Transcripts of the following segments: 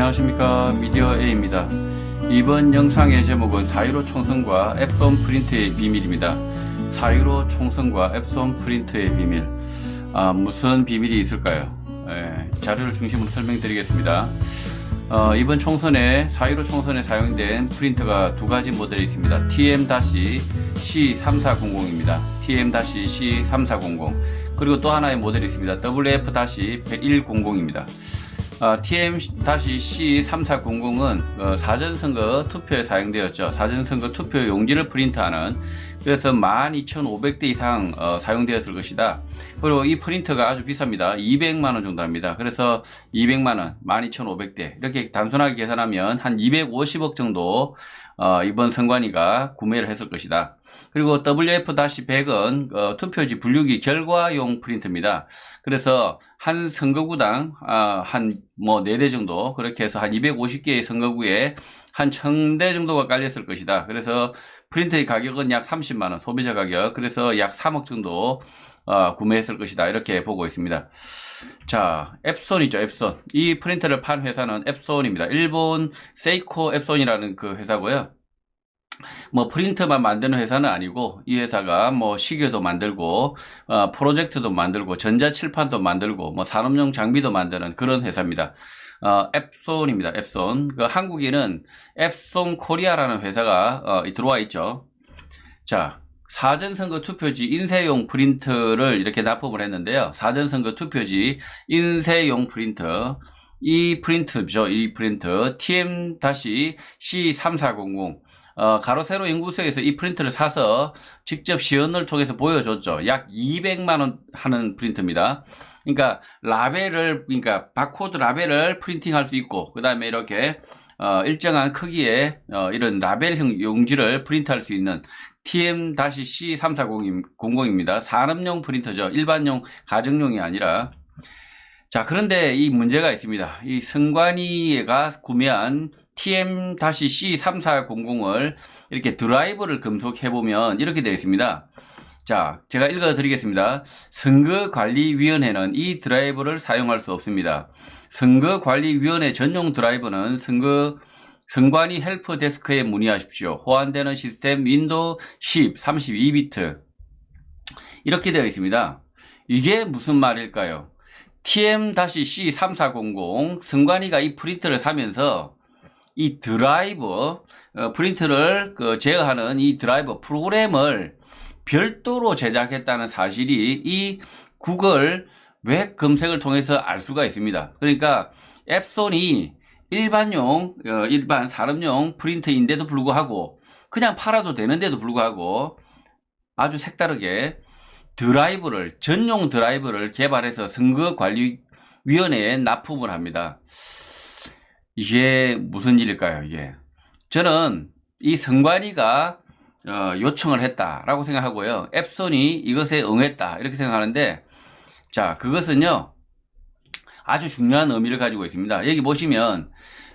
안녕하십니까 미디어 A입니다. 이번 영상의 제목은 4.15 총선과 앱손 프린트의 비밀입니다. 4.15 총선과 앱손 프린트의 비밀 아, 무슨 비밀이 있을까요? 예, 자료를 중심으로 설명드리겠습니다. 어, 이번 총선에 4.15 총선에 사용된 프린트가두 가지 모델이 있습니다. TM-C3400입니다. TM-C3400 그리고 또 하나의 모델이 있습니다. WF-110입니다. 0 어, TM-C3400은 어, 사전선거 투표에 사용되었죠. 사전선거 투표 용지를 프린트하는 그래서 12,500대 이상 어, 사용되었을 것이다. 그리고 이 프린터가 아주 비쌉니다. 200만원 정도 합니다. 그래서 200만원, 12,500대 이렇게 단순하게 계산하면 한 250억 정도 이번 선관위가 구매를 했을 것이다. 그리고 WF-100은 어, 투표지 분류기 결과용 프린트입니다. 그래서 한 선거구당 아, 한뭐 4대 정도 그렇게 해서 한 250개의 선거구에 한 1000대 정도가 깔렸을 것이다. 그래서 프린트의 가격은 약 30만원 소비자 가격 그래서 약 3억 정도 어, 구매했을 것이다 이렇게 보고 있습니다 자 앱손 이죠 앱손 이 프린터를 판 회사는 앱손입니다 일본 세이코 앱손이라는 그 회사고요 뭐 프린터만 만드는 회사는 아니고 이 회사가 뭐 시계도 만들고 어, 프로젝트도 만들고 전자칠판도 만들고 뭐 산업용 장비도 만드는 그런 회사입니다. 어, 앱손입니다. 앱손. 그 한국에는 앱손 코리아라는 회사가 어, 들어와 있죠. 자, 사전선거 투표지 인쇄용 프린터를 이렇게 납품을 했는데요. 사전선거 투표지 인쇄용 프린터. 이 프린트죠. 이 프린트. TM-C3400. 어, 가로 세로 연구소에서이 프린트를 사서 직접 시연을 통해서 보여줬죠. 약 200만 원 하는 프린트입니다. 그러니까 라벨을 그러니까 바코드 라벨을 프린팅할 수 있고 그다음에 이렇게 어, 일정한 크기의 어, 이런 라벨형 용지를 프린트할 수 있는 TM-C340입니다. 0 산업용 프린터죠. 일반용 가정용이 아니라 자 그런데 이 문제가 있습니다. 이 승관이가 구매한 TM-C3400을 이렇게 드라이브를 검속해보면 이렇게 되어 있습니다. 자, 제가 읽어드리겠습니다. 선거관리위원회는 이 드라이브를 사용할 수 없습니다. 선거관리위원회 전용 드라이브는 선거 선관위 헬프 데스크에 문의하십시오. 호환되는 시스템 윈도우 10 32비트 이렇게 되어 있습니다. 이게 무슨 말일까요? TM-C3400 선관위가 이 프린트를 사면서 이 드라이버 어, 프린트를 그 제어하는 이 드라이버 프로그램을 별도로 제작했다는 사실이 이 구글 웹 검색을 통해서 알 수가 있습니다. 그러니까 앱손이 일반용 어, 일반 사람용 프린트인데도 불구하고 그냥 팔아도 되는데도 불구하고 아주 색다르게 드라이브를 전용 드라이브를 개발해서 선거관리위원회에 납품을 합니다. 이게 무슨 일일까요? 이게 저는 이 성관이가 어, 요청을 했다라고 생각하고요. 앱손이 이것에 응했다 이렇게 생각하는데 자 그것은요 아주 중요한 의미를 가지고 있습니다. 여기 보시면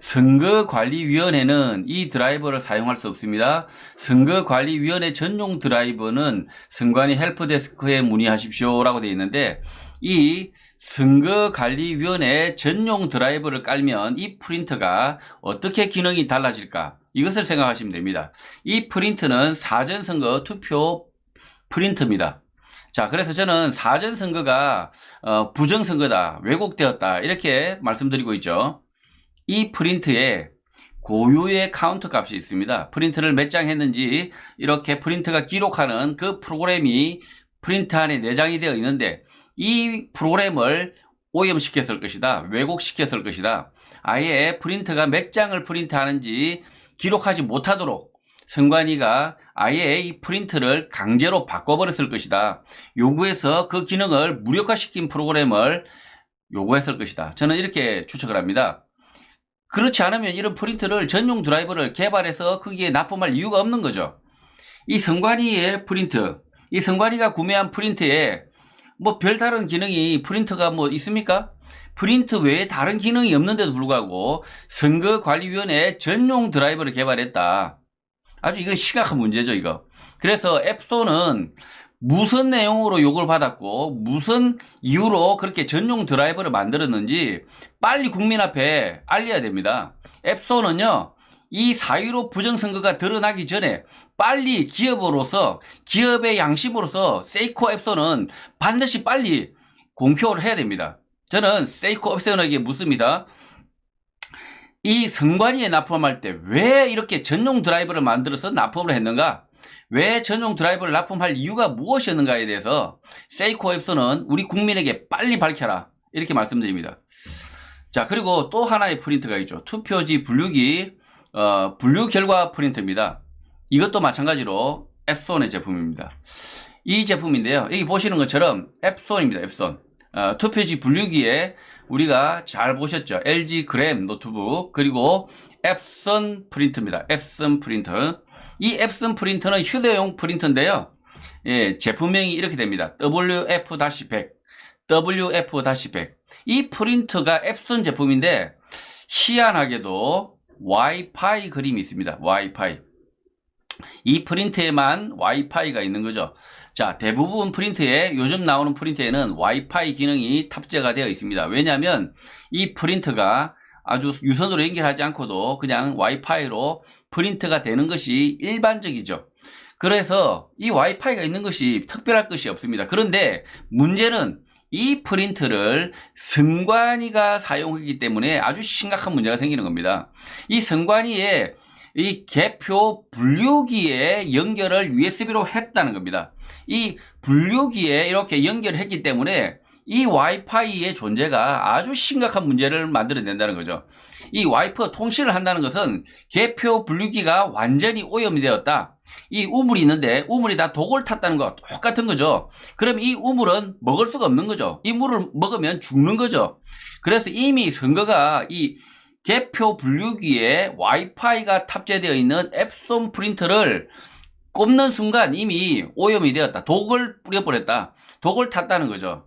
선거관리위원회는 이 드라이버를 사용할 수 없습니다. 선거관리위원회 전용 드라이버는 선관위 헬프데스크에 문의하십시오 라고 되어 있는데 이 선거관리위원회 전용 드라이버를 깔면 이 프린트가 어떻게 기능이 달라질까 이것을 생각하시면 됩니다. 이 프린트는 사전선거 투표 프린트입니다. 자 그래서 저는 사전선거가 어, 부정선거다 왜곡되었다 이렇게 말씀드리고 있죠. 이 프린트에 고유의 카운트 값이 있습니다. 프린트를 몇 장 했는지 이렇게 프린트가 기록하는 그 프로그램이 프린트 안에 내장이 되어 있는데 이 프로그램을 오염시켰을 것이다. 왜곡시켰을 것이다. 아예 프린트가몇 장을 프린트하는지 기록하지 못하도록 선관위가 아예 이 프린트를 강제로 바꿔버렸을 것이다. 요구해서 그 기능을 무력화시킨 프로그램을 요구했을 것이다. 저는 이렇게 추측을 합니다. 그렇지 않으면 이런 프린트를 전용 드라이버를 개발해서 거기에 납품할 이유가 없는 거죠. 이 선관위의 프린트, 이 선관위가 구매한 프린트에 뭐 별다른 기능이 프린터가 뭐 있습니까? 프린트 외에 다른 기능이 없는데도 불구하고 선거관리위원회 전용 드라이버를 개발했다. 아주 이건 심각한 문제죠, 이거. 그래서 앱소는 무슨 내용으로 욕을 받았고 무슨 이유로 그렇게 전용 드라이버를 만들었는지 빨리 국민 앞에 알려야 됩니다. 앱소는요. 이 사유로 부정선거가 드러나기 전에 빨리 기업으로서 기업의 양심으로서 세이코 앱소는 반드시 빨리 공표를 해야 됩니다. 저는 세이코 앱소에게 묻습니다. 이선관위에 납품할 때 왜 이렇게 전용 드라이버를 만들어서 납품을 했는가? 왜 전용 드라이버를 납품할 이유가 무엇이었는가에 대해서 세이코 앱소는 우리 국민에게 빨리 밝혀라 이렇게 말씀드립니다. 자 그리고 또 하나의 프린트가 있죠. 투표지 분류기 어, 분류 결과 프린트입니다. 이것도 마찬가지로 앱손의 제품입니다. 이 제품인데요. 여기 보시는 것처럼 앱손입니다. 앱손. 어, 투표지 분류기에 우리가 잘 보셨죠. LG 그램 노트북 그리고 앱슨 프린트입니다. 앱슨 프린터. 이 앱슨 프린터는 휴대용 프린터인데요. 예, 제품명이 이렇게 됩니다. WF-100, WF-100. 이 프린트가 앱슨 제품인데 희한하게도 와이파이 그림이 있습니다. 와이파이. 이 프린트에만 와이파이가 있는 거죠. 자, 대부분 프린트에, 요즘 나오는 프린트에는 와이파이 기능이 탑재가 되어 있습니다. 왜냐하면 이 프린트가 아주 유선으로 연결하지 않고도 그냥 와이파이로 프린트가 되는 것이 일반적이죠. 그래서 이 와이파이가 있는 것이 특별할 것이 없습니다. 그런데 문제는 이 프린트를 승관이가 사용했기 때문에 아주 심각한 문제가 생기는 겁니다. 이 승관이의 이 개표 분류기에 연결을 USB로 했다는 겁니다. 이 분류기에 이렇게 연결했기 때문에 이 와이파이의 존재가 아주 심각한 문제를 만들어낸다는 거죠. 이 와이퍼 통신을 한다는 것은 개표 분류기가 완전히 오염이 되었다. 이 우물이 있는데 우물이 다 독을 탔다는 것와 똑같은 거죠. 그럼 이 우물은 먹을 수가 없는 거죠. 이 물을 먹으면 죽는 거죠. 그래서 이미 선거가 이 개표 분류기에 와이파이가 탑재되어 있는 앱손 프린터를 꼽는 순간 이미 오염이 되었다. 독을 뿌려버렸다. 독을 탔다는 거죠.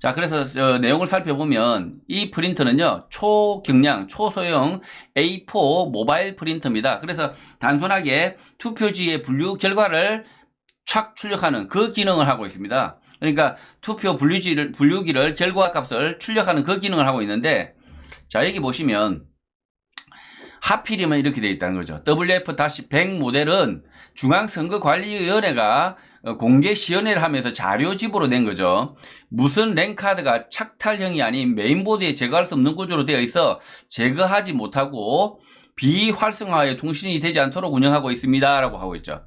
자, 그래서 어, 내용을 살펴보면 이 프린터는요, 초경량, 초소형 A4 모바일 프린터입니다. 그래서 단순하게 투표지의 분류 결과를 착 출력하는 그 기능을 하고 있습니다. 그러니까 투표 분류지를, 분류기를 결과 값을 출력하는 그 기능을 하고 있는데, 자, 여기 보시면 하필이면 이렇게 돼 있다는 거죠. WF-100 모델은 중앙선거관리위원회가 어, 공개 시연회를 하면서 자료집으로 낸 거죠. 무슨 랭카드가 착탈형이 아닌 메인보드에 제거할 수 없는 구조로 되어 있어 제거하지 못하고 비활성화에 통신이 되지 않도록 운영하고 있습니다. 라고 하고 있죠.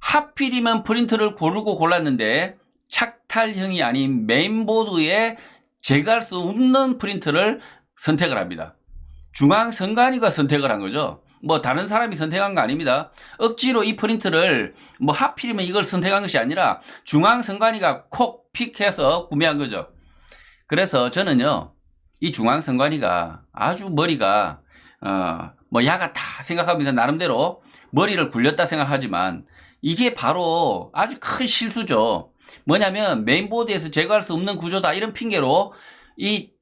하필이면 프린트를 고르고 골랐는데 착탈형이 아닌 메인보드에 제거할 수 없는 프린트를 선택을 합니다. 중앙선관위가 선택을 한 거죠. 뭐 다른 사람이 선택한 거 아닙니다. 억지로 이 프린트를 뭐 하필이면 이걸 선택한 것이 아니라 중앙선관위가 콕 픽해서 구매한 거죠. 그래서 저는요, 이 중앙선관위가 아주 머리가, 어, 뭐 야가 다 생각하면서 나름대로 머리를 굴렸다 생각하지만 이게 바로 아주 큰 실수죠. 뭐냐면 메인보드에서 제거할 수 없는 구조다 이런 핑계로 이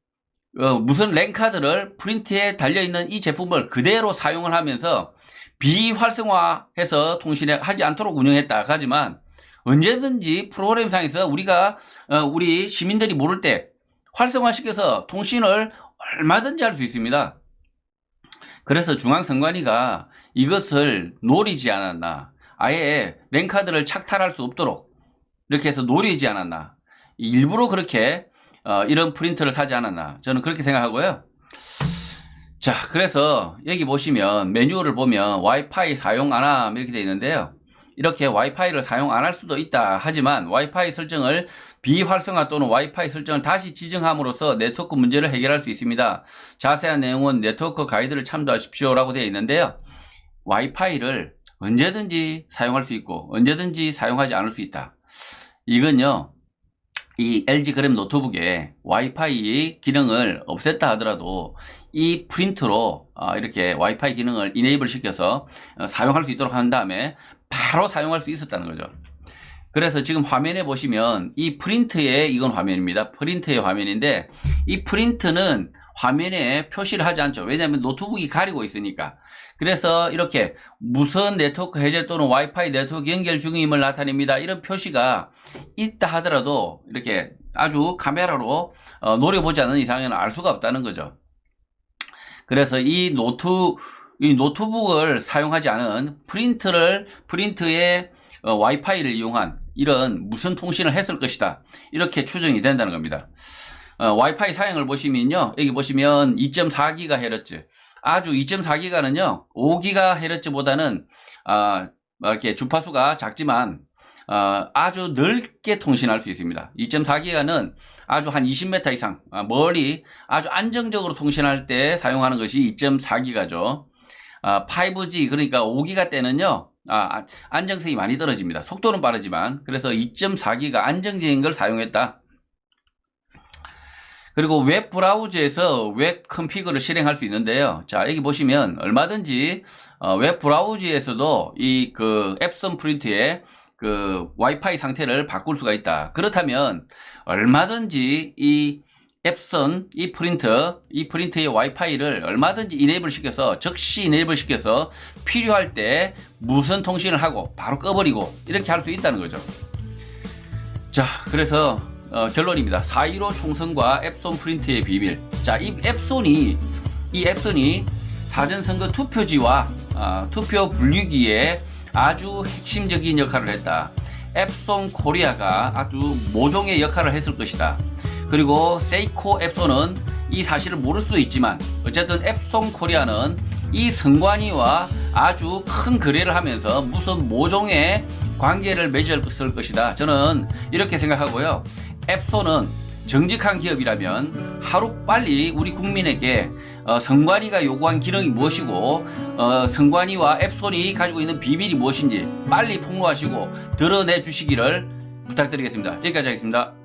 어, 무슨 랭카드를 프린트에 달려있는 이 제품을 그대로 사용을 하면서 비활성화해서 통신에 하지 않도록 운영했다 하지만 언제든지 프로그램상에서 우리가 어, 우리 시민들이 모를 때 활성화시켜서 통신을 얼마든지 할 수 있습니다. 그래서 중앙선관위가 이것을 노리지 않았나 아예 랭카드를 착탈할 수 없도록 이렇게 해서 노리지 않았나 일부러 그렇게 어, 이런 프린터를 사지 않았나 저는 그렇게 생각하고요 자 그래서 여기 보시면 메뉴를 보면 와이파이 사용 안함 이렇게 되어 있는데요 이렇게 와이파이를 사용 안 할 수도 있다 하지만 와이파이 설정을 비활성화 또는 와이파이 설정을 다시 지정함으로써 네트워크 문제를 해결할 수 있습니다 자세한 내용은 네트워크 가이드를 참조하십시오 라고 되어 있는데요 와이파이를 언제든지 사용할 수 있고 언제든지 사용하지 않을 수 있다 이건요 이 LG 그램 노트북에 와이파이 기능을 없앴다 하더라도 이 프린트로 아, 이렇게 와이파이 기능을 이네이블 시켜서 어, 사용할 수 있도록 한 다음에 바로 사용할 수 있었다는 거죠. 그래서 지금 화면에 보시면 이 프린트의 이건 화면입니다. 프린트의 화면인데 이 프린트는 화면에 표시를 하지 않죠. 왜냐하면 노트북이 가리고 있으니까. 그래서 이렇게 무선 네트워크 해제 또는 와이파이 네트워크 연결 중임을 나타냅니다. 이런 표시가 있다 하더라도 이렇게 아주 카메라로 어, 노려보지 않는 이상에는 알 수가 없다는 거죠. 그래서 이 노트 이 노트북을 사용하지 않은 프린트를 프린트에 어, 와이파이를 이용한 이런 무슨 통신을 했을 것이다. 이렇게 추정이 된다는 겁니다. 어, 와이파이 사양을 보시면요. 여기 보시면 2.4GHz. 아주 2.4기가는요, 5GHz보다는, 아, 뭐 이렇게 주파수가 작지만, 아, 아주 넓게 통신할 수 있습니다. 2.4기가는 아주 한 20m 이상, 아, 멀리 아주 안정적으로 통신할 때 사용하는 것이 2.4기가죠. 아, 5G, 그러니까 5기가 때는요, 아, 안정성이 많이 떨어집니다. 속도는 빠르지만, 그래서 2.4기가 안정적인 걸 사용했다. 그리고 웹 브라우저에서 웹 컨피그를 실행할 수 있는데요. 자, 여기 보시면 얼마든지 어, 웹 브라우저에서도 이 그 앱선 프린트에 그 와이파이 상태를 바꿀 수가 있다. 그렇다면 얼마든지 이 앱선 이 프린트 이 프린트의 와이파이를 얼마든지 이네이블 시켜서 즉시 이네이블 시켜서 필요할 때 무선 통신을 하고 바로 꺼버리고 이렇게 할 수 있다는 거죠 자 그래서 어, 결론입니다. 4.15 총선과 앱손 프린트의 비밀. 자, 이 앱손이, 이 앱손이 사전선거 투표지와 어, 투표 분류기에 아주 핵심적인 역할을 했다. 앱손 코리아가 아주 모종의 역할을 했을 것이다. 그리고 세이코 앱손은 이 사실을 모를 수도 있지만 어쨌든 앱손 코리아는 이 승관이와 아주 큰 거래를 하면서 무슨 모종의 관계를 맺을 것이다. 저는 이렇게 생각하고요. 앱소는 정직한 기업이라면 하루빨리 우리 국민에게 어, 성관이가 요구한 기능이 무엇이고 어, 성관이와 앱손이 가지고 있는 비밀이 무엇인지 빨리 폭로하시고 드러내 주시기를 부탁드리겠습니다. 여기까지 하겠습니다.